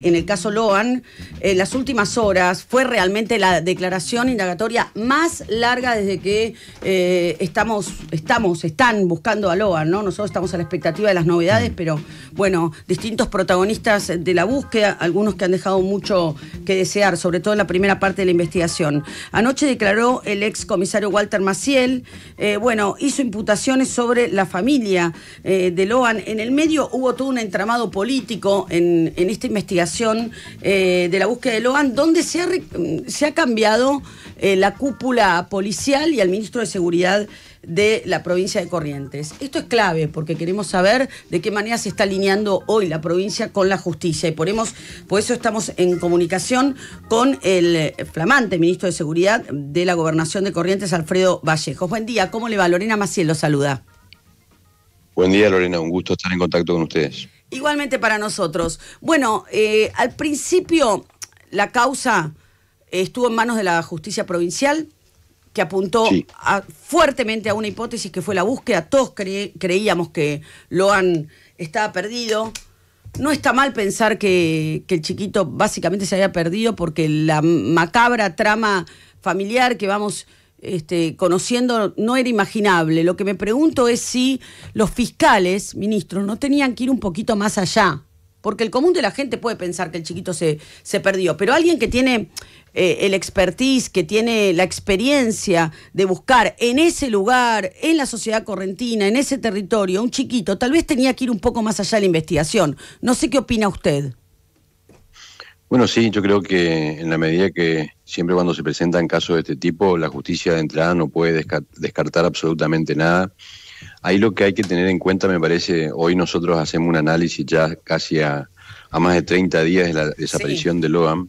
En el caso Loan, en las últimas horas fue realmente la declaración indagatoria más larga desde que eh, estamos, estamos, están buscando a Loan, ¿no? Nosotros estamos a la expectativa de las novedades, pero bueno, distintos protagonistas de la búsqueda, algunos que han dejado mucho que desear, sobre todo en la primera parte de la investigación. Anoche declaró el ex comisario Walter Maciel, eh, bueno, hizo imputaciones sobre la familia eh, de Loan. En el medio hubo todo un entramado político en esta investigación eh, de la búsqueda de Logan, donde se ha, se ha cambiado eh, la cúpula policial y al ministro de Seguridad de la provincia de Corrientes. Esto es clave porque queremos saber de qué manera se está alineando hoy la provincia con la justicia y por, por eso estamos en comunicación con el flamante ministro de Seguridad de la Gobernación de Corrientes, Alfredo Vallejos. Buen día, ¿cómo le va? Lorena Maciel lo saluda. Buen día, Lorena, un gusto estar en contacto con ustedes. Igualmente para nosotros. Bueno, eh, al principio la causa eh, estuvo en manos de la justicia provincial, que apuntó fuertemente a una hipótesis que fue la búsqueda. Todos creíamos que Loan estaba perdido. No está mal pensar que, que el chiquito básicamente se había perdido porque la macabra trama familiar que vamos este, conociendo, no era imaginable. Lo que me pregunto es si los fiscales, ministros, no tenían que ir un poquito más allá. Porque el común de la gente puede pensar que el chiquito se, se perdió, pero alguien que tiene eh, el expertise, que tiene la experiencia de buscar en ese lugar, en la sociedad correntina, en ese territorio, un chiquito, tal vez tenía que ir un poco más allá de la investigación. No sé qué opina usted. Bueno, sí, yo creo que en la medida que siempre cuando se presentan casos de este tipo, la justicia de entrada no puede descartar absolutamente nada. Ahí lo que hay que tener en cuenta, me parece, hoy nosotros hacemos un análisis ya casi a, más de 30 días de la desaparición de Loam,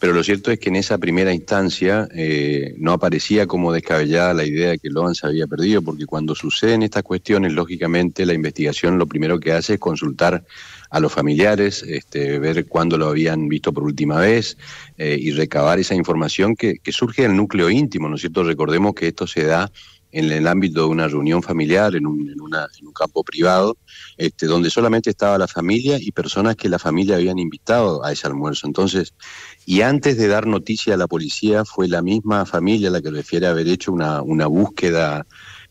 pero lo cierto es que en esa primera instancia eh, no aparecía como descabellada la idea de que Loam se había perdido, porque cuando suceden estas cuestiones, lógicamente la investigación lo primero que hace es consultar a los familiares, este, ver cuándo lo habían visto por última vez eh, y recabar esa información que, surge del núcleo íntimo, ¿no es cierto? Recordemos que esto se da en el ámbito de una reunión familiar, en un, en un campo privado, este, donde solamente estaba la familia y personas que la familia habían invitado a ese almuerzo. Entonces, y antes de dar noticia a la policía, fue la misma familia la que refiere a haber hecho una búsqueda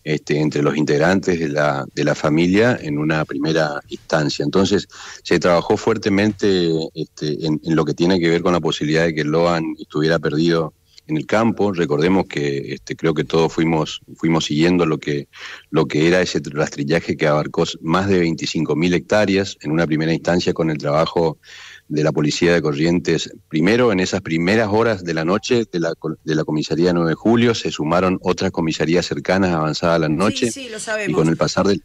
este, entre los integrantes de la, familia en una primera instancia. Entonces, se trabajó fuertemente este, en, lo que tiene que ver con la posibilidad de que Loan estuviera perdido en el campo. Recordemos que este, creo que todos fuimos, fuimos siguiendo lo que, lo que era ese rastrillaje que abarcó más de 25.000 hectáreas en una primera instancia con el trabajo de la policía de Corrientes. Primero, en esas primeras horas de la noche de la, de la comisaría 9 de julio, se sumaron otras comisarías cercanas avanzada la noche. Sí, lo sabemos. Y con el pasar del,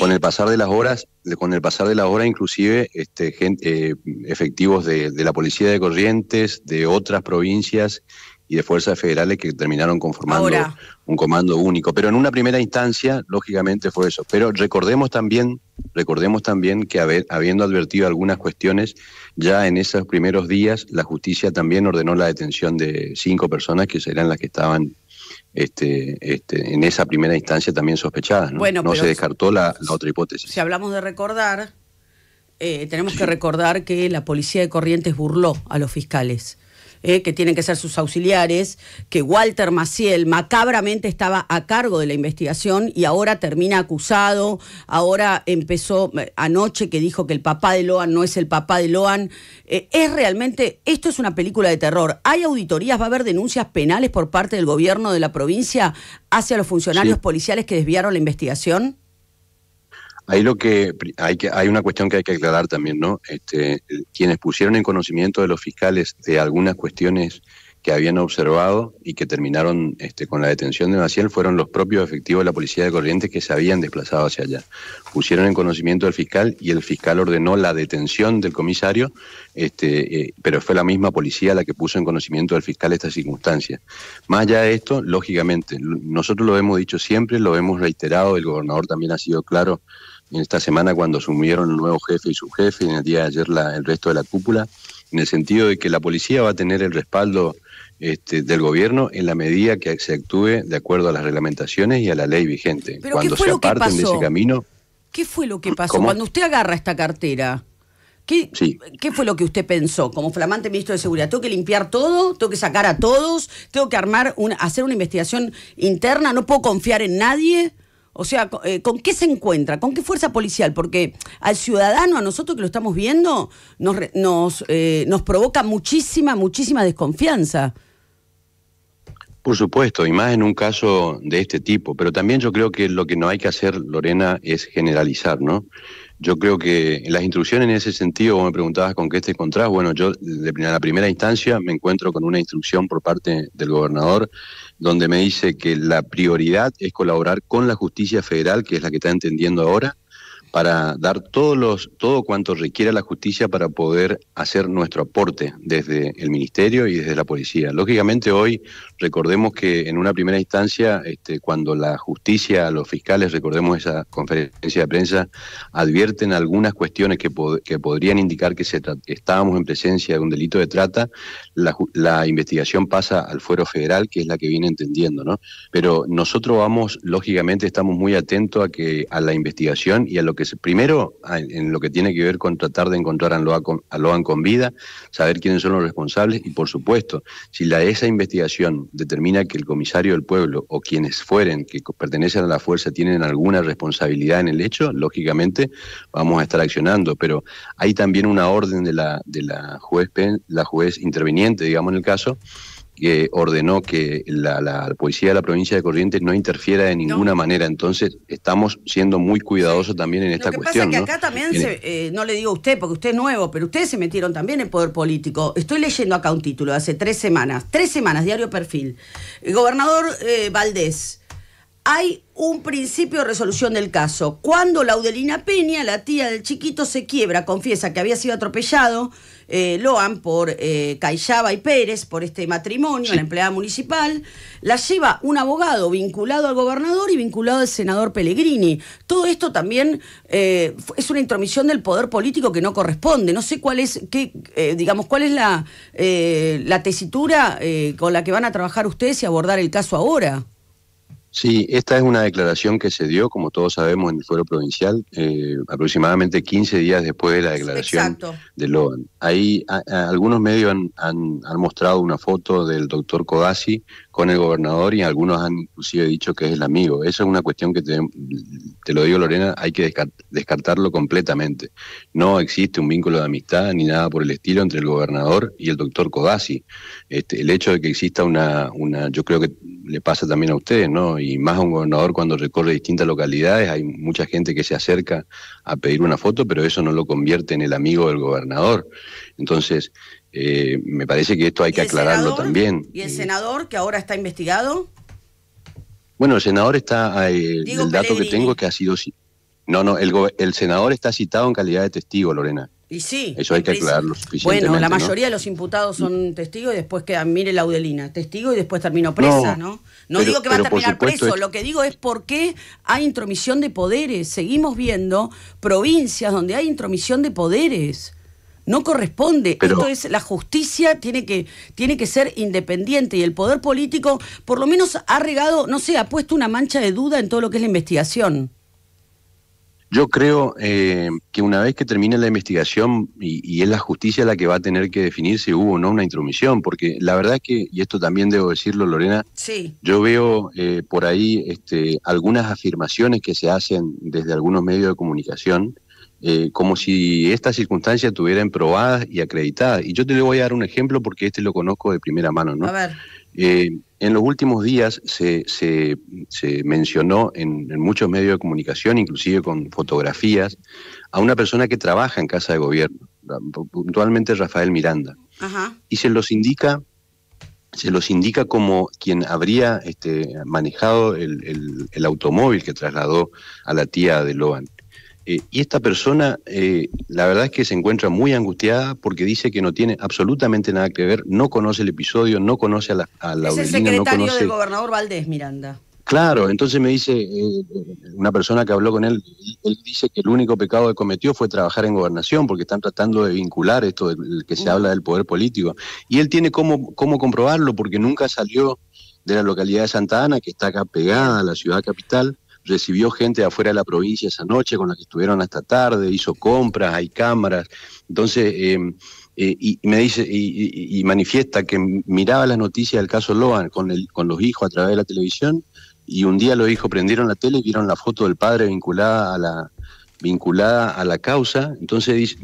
Con el pasar de las horas, con el pasar de la hora inclusive este, gente, eh, efectivos de, de, la policía de Corrientes, de otras provincias y de fuerzas federales que terminaron conformando un comando único. Pero en una primera instancia, lógicamente, fue eso. Pero recordemos también, recordemos también que habiendo advertido algunas cuestiones, ya en esos primeros días la justicia también ordenó la detención de cinco personas que serán las que estaban este, este, en esa primera instancia también sospechadas. No, bueno, no se descartó la, otra hipótesis. Si hablamos de recordar, eh, tenemos que recordar que la policía de Corrientes burló a los fiscales eh, que tienen que ser sus auxiliares, que Walter Maciel macabramente estaba a cargo de la investigación y ahora termina acusado, ahora empezó eh, anoche que dijo que el papá de Loan no es el papá de Loan. Eh, es realmente, esto es una película de terror. ¿Hay auditorías, va a haber denuncias penales por parte del gobierno de la provincia hacia los funcionarios policiales que desviaron la investigación? lo que hay, que hay una cuestión que hay que aclarar también, ¿no? Este, quienes pusieron en conocimiento de los fiscales de algunas cuestiones que habían observado y que terminaron este, con la detención de Maciel fueron los propios efectivos de la policía de Corrientes que se habían desplazado hacia allá. Pusieron en conocimiento al fiscal y el fiscal ordenó la detención del comisario, este, eh, pero fue la misma policía la que puso en conocimiento del fiscal estas circunstancias. Más allá de esto, lógicamente, nosotros lo hemos dicho siempre, lo hemos reiterado, el gobernador también ha sido claro en esta semana cuando asumieron el nuevo jefe y su jefe, y en el día de ayer la, el resto de la cúpula, en el sentido de que la policía va a tener el respaldo este, del gobierno en la medida que se actúe de acuerdo a las reglamentaciones y a la ley vigente. ¿Pero cuando se aparten de ese camino... ¿Qué fue lo que pasó? Cuando usted agarra esta cartera, ¿Qué, ¿Qué, fue lo que usted pensó como flamante ministro de Seguridad? ¿Tengo que limpiar todo? ¿Tengo que sacar a todos? ¿Tengo que armar una, hacer una investigación interna? ¿No puedo confiar en nadie? O sea, eh, ¿con qué se encuentra? ¿Con qué fuerza policial? Porque al ciudadano, a nosotros que lo estamos viendo, nos, eh, nos, provoca muchísima, muchísima desconfianza. Por supuesto, y más en un caso de este tipo, pero también yo creo que lo que no hay que hacer, Lorena, es generalizar, ¿no? Yo creo que las instrucciones en ese sentido, vos me preguntabas con qué te encontrás, bueno, yo de la primera instancia me encuentro con una instrucción por parte del gobernador donde me dice que la prioridad es colaborar con la justicia federal, que es la que está entendiendo ahora, para dar todos los, todo cuanto requiera la justicia para poder hacer nuestro aporte desde el Ministerio y desde la Policía. Lógicamente hoy recordemos que en una primera instancia, este, cuando la justicia, los fiscales, recordemos esa conferencia de prensa, advierten algunas cuestiones que, que podrían indicar que se estábamos en presencia de un delito de trata, la, investigación pasa al fuero federal, que es la que viene entendiendo, ¿no? Pero nosotros vamos, lógicamente, estamos muy atentos a, que, a la investigación y a lo que primero en lo que tiene que ver con tratar de encontrar a Loan con, a con vida, saber quiénes son los responsables y por supuesto, si la, esa investigación determina que el comisario del pueblo o quienes fueren que pertenecen a la fuerza tienen alguna responsabilidad en el hecho, lógicamente vamos a estar accionando, pero hay también una orden de la, de la juez, la juez interveniente, digamos en el caso, que ordenó que la, la, policía de la provincia de Corrientes no interfiera de ninguna manera. Entonces, estamos siendo muy cuidadosos también en esta cuestión. Lo que ¿no? acá también, eh, no le digo a usted, porque usted es nuevo, pero ustedes se metieron también en poder político. Estoy leyendo acá un título de hace tres semanas, tres semanas, diario Perfil. gobernador eh, Valdés hay un principio de resolución del caso. Cuando Laudelina Peña, la tía del chiquito, se quiebra, confiesa que había sido atropellado, lo eh, Loan, por eh, y Pérez, por este matrimonio, la empleada municipal, la lleva un abogado vinculado al gobernador y vinculado al senador Pellegrini. Todo esto también eh, es una intromisión del poder político que no corresponde. No sé cuál es, eh, digamos, cuál es la, la tesitura con la que van a trabajar ustedes y abordar el caso ahora. Sí, esta es una declaración que se dio, como todos sabemos, en el Fuero Provincial, eh, aproximadamente 15 días después de la declaración de Lohan. Ahí algunos medios han, mostrado una foto del doctor Codazzi con el gobernador y algunos han inclusive dicho que es el amigo. Esa es una cuestión que te, lo digo, Lorena, hay que descartarlo completamente. No existe un vínculo de amistad ni nada por el estilo entre el gobernador y el doctor Codazzi. Este, el hecho de que exista una, una, yo creo que le pasa también a ustedes, ¿no? Y más un gobernador cuando recorre distintas localidades, hay mucha gente que se acerca a pedir una foto, pero eso no lo convierte en el amigo del gobernador. Entonces, eh, me parece que esto hay que aclararlo también. ¿Y el eh, senador que ahora está investigado? Bueno, el senador está, ah, eh, el dato que tengo es que ha sido... No, no, el senador está citado en calidad de testigo, Lorena. Y sí. Eso hay que aclararlo Bueno, la mayoría de los imputados son testigos y después quedan, mire la audelina, testigo y después terminó presa, ¿no? No, digo que va a terminar preso, lo que digo es por qué hay intromisión de poderes. Seguimos viendo provincias donde hay intromisión de poderes. No corresponde. Esto es la justicia tiene que tiene que ser independiente y el poder político por lo menos ha regado, no sé, ha puesto una mancha de duda en todo lo que es la investigación. Yo creo eh, que una vez que termine la investigación, y, es la justicia la que va a tener que definir si hubo o no una intromisión, porque la verdad es que, y esto también debo decirlo, Lorena, sí. yo veo eh, por ahí este, algunas afirmaciones que se hacen desde algunos medios de comunicación, eh, como si estas circunstancias estuvieran probadas y acreditadas. Y yo te le voy a dar un ejemplo porque este lo conozco de primera mano, ¿no? A ver. Eh, en los últimos días se, mencionó en, muchos medios de comunicación, inclusive con fotografías, a una persona que trabaja en Casa de Gobierno, puntualmente Rafael Miranda. Y se los indica se los indica como quien habría este, manejado el, el, automóvil que trasladó a la tía de Loan. Eh, y esta persona, eh, la verdad es que se encuentra muy angustiada porque dice que no tiene absolutamente nada que ver, no conoce el episodio, no conoce a la, Es el secretario del gobernador Valdés Miranda. Claro, entonces me dice eh, una persona que habló con él, él dice que el único pecado que cometió fue trabajar en gobernación, porque están tratando de vincular esto del que se mm. habla del poder político. Y él tiene cómo, cómo comprobarlo, porque nunca salió de la localidad de Santa Ana, que está acá pegada a la ciudad capital, recibió gente de afuera de la provincia esa noche con la que estuvieron hasta tarde, hizo compras, hay cámaras. Entonces, em, eh, y, me dice, y, manifiesta que miraba las noticias del caso Loan con, el, con los hijos a través de la televisión, y un día los hijos prendieron la tele y vieron la foto del padre vinculada a la vinculada a la causa, entonces dice,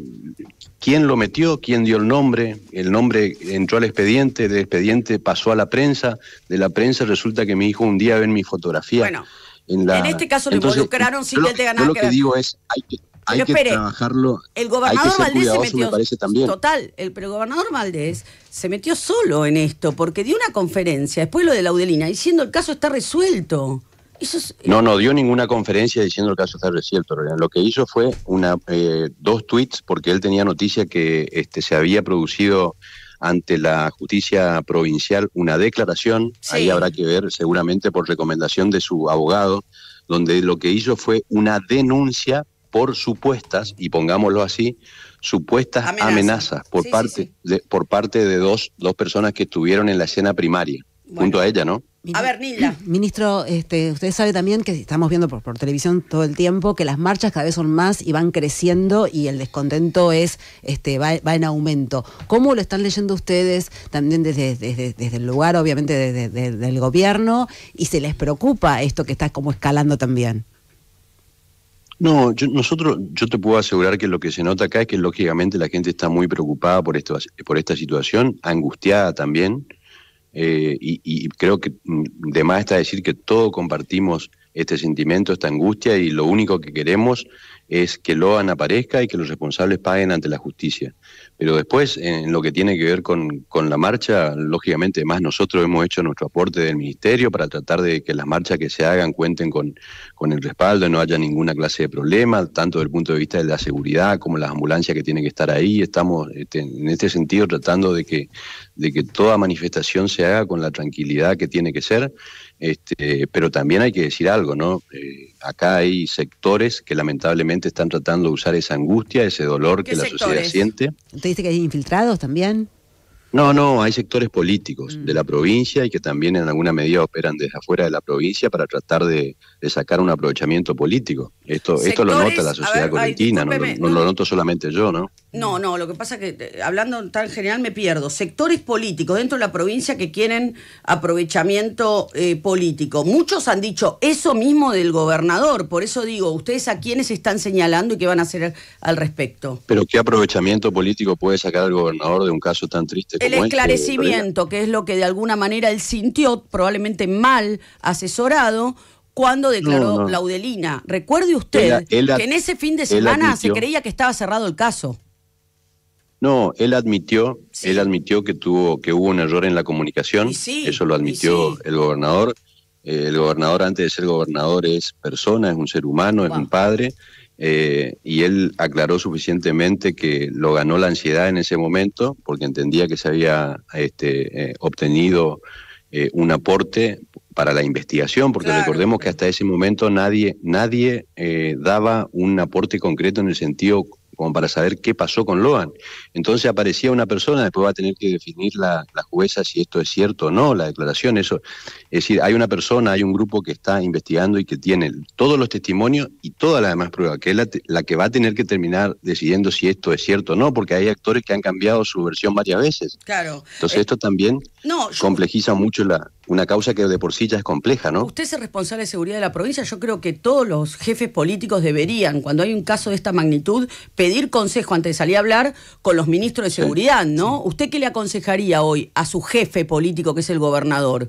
¿quién lo metió? ¿Quién dio el nombre? El nombre entró al expediente, del expediente pasó a la prensa, de la prensa resulta que mi hijo un día ven mi fotografía en este caso lo involucraron sin lo que, digo es, hay que, trabajarlo. El gobernador Valdés se metió. Total, el, pero gobernador Valdés se metió solo en esto, porque dio una conferencia después lo de la Udelina, diciendo el caso está resuelto. Eh, no, no dio ninguna conferencia diciendo el caso está resuelto. Lo que hizo fue una, eh, dos tweets, porque él tenía noticia que este, se había producido ante la justicia provincial una declaración, ahí habrá que ver seguramente por recomendación de su abogado, donde lo que hizo fue una denuncia por supuestas, y pongámoslo así, supuestas amenazas, por, parte, De, por parte de dos, dos personas que estuvieron en la escena primaria, junto a ella, ¿no? a ver, Nilda. Ministro, este, usted sabe también que estamos viendo por, televisión todo el tiempo que las marchas cada vez son más y van creciendo y el descontento es, este, va, en aumento. ¿Cómo lo están leyendo ustedes también desde, el lugar, obviamente, desde, gobierno? ¿Y se les preocupa esto que está como escalando también? No, yo, nosotros, yo te puedo asegurar que lo que se nota acá es que lógicamente la gente está muy preocupada por, esto, por esta situación, angustiada también eh, y, creo que mm, de está decir que todo compartimos este sentimiento, esta angustia, y lo único que queremos es que Loan aparezca y que los responsables paguen ante la justicia. Pero después, en lo que tiene que ver con, la marcha, lógicamente, además nosotros hemos hecho nuestro aporte del Ministerio para tratar de que las marchas que se hagan cuenten con, con el respaldo, no haya ninguna clase de problema, tanto desde el punto de vista de la seguridad como las ambulancias que tienen que estar ahí. Estamos este, en este sentido tratando de que, de que toda manifestación se haga con la tranquilidad que tiene que ser este, pero también hay que decir algo, ¿no? Eh, acá hay sectores que lamentablemente están tratando de usar esa angustia, ese dolor que la sociedad siente. ¿Te dice que hay infiltrados también? No, no, hay sectores políticos de mm. la provincia y que también en alguna medida operan desde afuera de la provincia para tratar de, sacar un aprovechamiento político. Esto, esto lo nota la sociedad ver, no, lo noto solamente yo, ¿no? No, no, lo que pasa es que eh, hablando tan general me pierdo. Sectores políticos dentro de la provincia que quieren aprovechamiento eh, político. Muchos han dicho eso mismo del gobernador, por eso digo, ¿ustedes a quiénes están señalando y qué van a hacer al respecto? Pero ¿qué aprovechamiento político puede sacar el gobernador de un caso tan triste? el este, esclarecimiento, que es lo que de alguna manera él sintió, probablemente mal asesorado, cuando declaró la Laudelina. Recuerde usted que en ese fin de semana se creía que estaba cerrado el caso. No, él admitió, él admitió que tuvo, que hubo un error en la comunicación. eso lo admitió el gobernador. Eh, el gobernador, antes de ser gobernador, es persona, es un ser humano, es un padre. Eh, y él aclaró suficientemente que lo ganó la ansiedad en ese momento, porque entendía que se había este, eh, obtenido eh, un aporte para la investigación, porque recordemos que hasta ese momento nadie, nadie daba un aporte concreto en el sentido como para saber qué pasó con Loan. Entonces aparecía una persona, después va a tener que definir la, jueza si esto es cierto o no, la declaración, eso. Es decir, hay una persona, hay un grupo que está investigando y que tiene todos los testimonios y todas las demás pruebas, que es la, que va a tener que terminar decidiendo si esto es cierto o no, porque hay actores que han cambiado su versión varias veces. Claro. Entonces esto también complejiza mucho la, una causa que de por sí ya es compleja, ¿no? Usted es responsable de seguridad de la provincia. Yo creo que todos los jefes políticos deberían, cuando hay un caso de esta magnitud, pedir consejo antes de salir a hablar con los ministros de seguridad, ¿no? ¿Usted qué le aconsejaría hoy a su jefe político, que es el gobernador?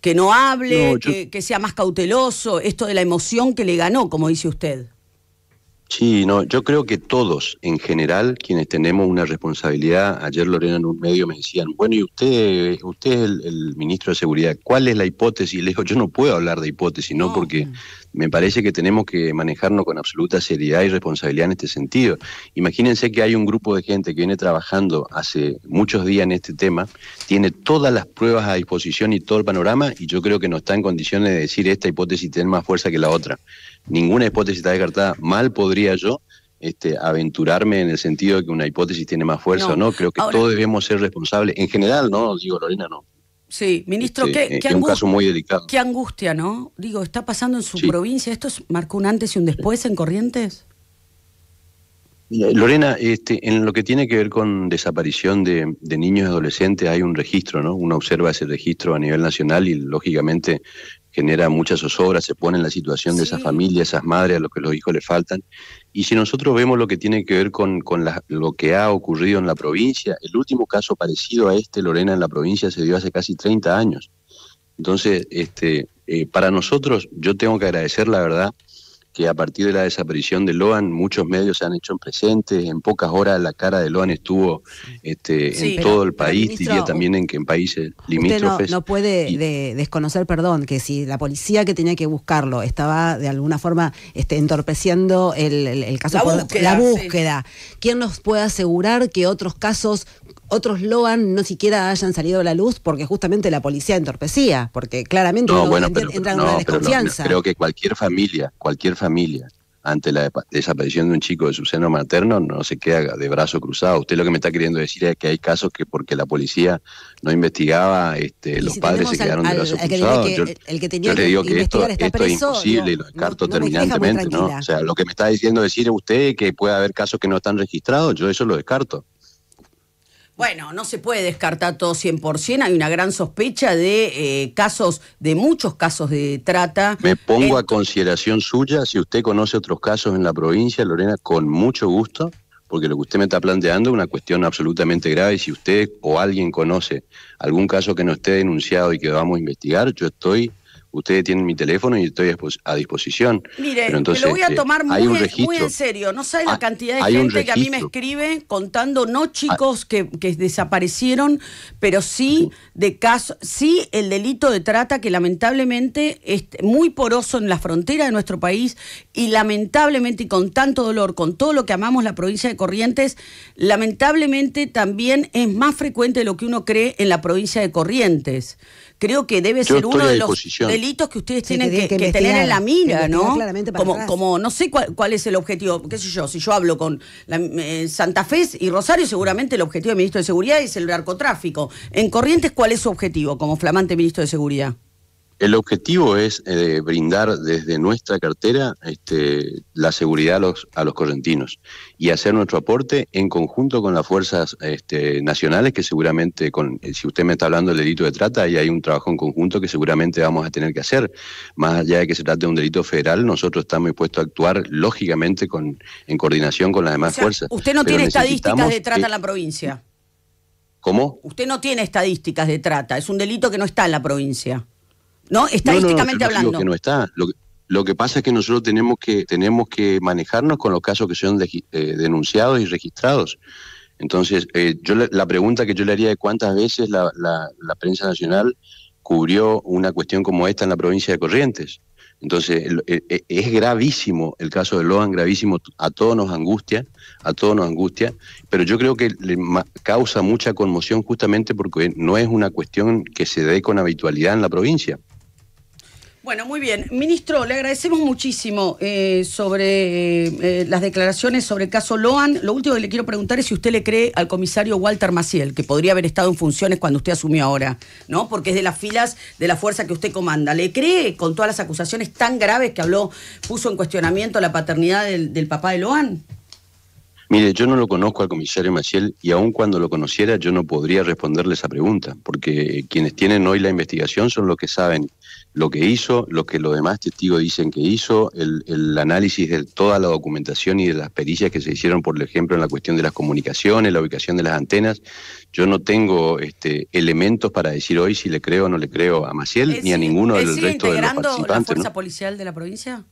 Que no hable, que sea más cauteloso, esto de la emoción que le ganó, como dice usted. Sí, no, yo creo que todos en general quienes tenemos una responsabilidad, ayer Lorena en un medio me decían, bueno, y usted, usted es el, ministro de Seguridad, ¿cuál es la hipótesis? Le digo, yo no puedo hablar de hipótesis, ¿no? Porque me parece que tenemos que manejarnos con absoluta seriedad y responsabilidad en este sentido. Imagínense que hay un grupo de gente que viene trabajando hace muchos días en este tema, tiene todas las pruebas a disposición y todo el panorama, y yo creo que no está en condiciones de decir esta hipótesis tiene más fuerza que la otra. Ninguna hipótesis está descartada. Mal podría yo este, aventurarme en el sentido de que una hipótesis tiene más fuerza no. o no. Creo que todos debemos ser responsables. En general, no, digo Lorena, no. Sí, ministro, este, qué, eh, muy delicado. Qué angustia, ¿no? Digo, está pasando en su provincia. ¿Esto marcó un antes y un después en Corrientes? Eh, Lorena, este, en lo que tiene que ver con desaparición de, de, niños y adolescentes hay un registro, ¿no? Uno observa ese registro a nivel nacional y lógicamente genera muchas zozobras, se pone en la situación de esa esas familias, esas madres a los que los hijos le faltan. Y si nosotros vemos lo que tiene que ver con, con lo que ha ocurrido en la provincia, el último caso parecido a este, Lorena, en la provincia se dio hace casi 30 años. Entonces, este, eh, para nosotros, yo tengo que agradecer, la verdad, que a partir de la desaparición de Loan muchos medios se han hecho presentes, en pocas horas la cara de Loan estuvo este, en todo el país, diría también en que en países limítrofes. no, puede desconocer, perdón, que si la policía que tenía que buscarlo estaba de alguna forma este, entorpeciendo el, caso, la búsqueda, ¿quién nos puede asegurar que otros casos otros Loan no siquiera hayan salido a la luz porque justamente la policía entorpecía, porque claramente entran una desconfianza. No, creo que cualquier familia, cualquier familia, ante la desaparición de un chico de su seno materno, no se queda de brazo cruzado. Usted lo que me está queriendo decir es que hay casos que porque la policía no investigaba, este, los padres se quedaron de brazo cruzado. yo, le digo que esto, es imposible y lo descarto terminantemente. O sea, lo que me está diciendo decir usted que puede haber casos que no están registrados, yo eso lo descarto. Bueno, no se puede descartar todo 100%, hay una gran sospecha de eh, casos, de muchos casos de trata. Me pongo a consideración suya, si usted conoce otros casos en la provincia, Lorena, con mucho gusto, porque lo que usted me está planteando es una cuestión absolutamente grave. Si usted o alguien conoce algún caso que no esté denunciado y que vamos a investigar, yo estoy ustedes tienen mi teléfono y estoy a disposición. Mire, entonces, lo voy a este, tomar muy, en serio. No sabe la ah, cantidad de gente que a mí me escribe contando, no ah. chicos que, desaparecieron, pero sí de caso, sí el delito de trata que lamentablemente es muy poroso en la frontera de nuestro país y lamentablemente y con tanto dolor, con todo lo que amamos la provincia de Corrientes, lamentablemente también es más frecuente de lo que uno cree en la provincia de Corrientes. Creo que debe ser uno de los, delitos que ustedes tienen que, tener en la mira, ¿no? como, como no sé cuál, es el objetivo, qué sé yo, si yo hablo con eh, Santa Fe y Rosario, seguramente el objetivo del ministro de Seguridad es el narcotráfico. En Corrientes, ¿cuál es su objetivo como flamante ministro de Seguridad? El objetivo es eh, brindar desde nuestra cartera este, la seguridad a los, a los correntinos y hacer nuestro aporte en conjunto con las fuerzas este, nacionales, que seguramente, con, eh, si usted me está hablando del delito de trata, ahí hay un trabajo en conjunto que seguramente vamos a tener que hacer. Más allá de que se trate de un delito federal, nosotros estamos dispuestos a actuar lógicamente con, en coordinación con las demás fuerzas. ¿Usted no tiene estadísticas de trata en la provincia? ¿Cómo? Usted no tiene estadísticas de trata, es un delito que no está en la provincia. ¿no? Estadísticamente hablando. no Lo que, pasa es que nosotros tenemos que, tenemos que manejarnos con los casos que son eh, denunciados y registrados. Entonces, eh, yo la, pregunta que yo le haría es cuántas veces la, prensa nacional cubrió una cuestión como esta en la provincia de Corrientes. Entonces, e, e, es gravísimo el caso de Loan, gravísimo, a todos nos angustia, a todos nos angustia, pero yo creo que le causa mucha conmoción justamente porque no es una cuestión que se dé con habitualidad en la provincia. Bueno, muy bien. Ministro, le agradecemos muchísimo eh, sobre eh, eh, las declaraciones sobre el caso Loan. Lo último que le quiero preguntar es si usted le cree al comisario Walter Maciel, que podría haber estado en funciones cuando usted asumió ahora, ¿no? Porque es de las filas de la fuerza que usted comanda. ¿Le cree con todas las acusaciones tan graves que habló, puso en cuestionamiento la paternidad del, del papá de Loan? Mire, yo no lo conozco al comisario Maciel y aun cuando lo conociera yo no podría responderle esa pregunta, porque quienes tienen hoy la investigación son los que saben lo que hizo, lo que los demás testigos dicen que hizo, el, análisis de toda la documentación y de las pericias que se hicieron, por ejemplo, en la cuestión de las comunicaciones, la ubicación de las antenas. Yo no tengo este, elementos para decir hoy si le creo o no le creo a Maciel ni a ninguno del resto de los participantes. la fuerza policial de la provincia?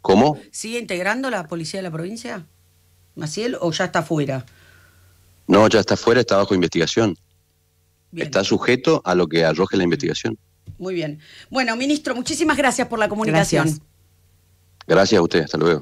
¿Cómo? ¿Sigue integrando la policía de la provincia, Maciel, o ya está fuera? No, ya está fuera, está bajo investigación. Está sujeto a lo que arroje la investigación muy bien. Bueno, ministro, muchísimas gracias por la comunicación. Gracias, a usted, hasta luego.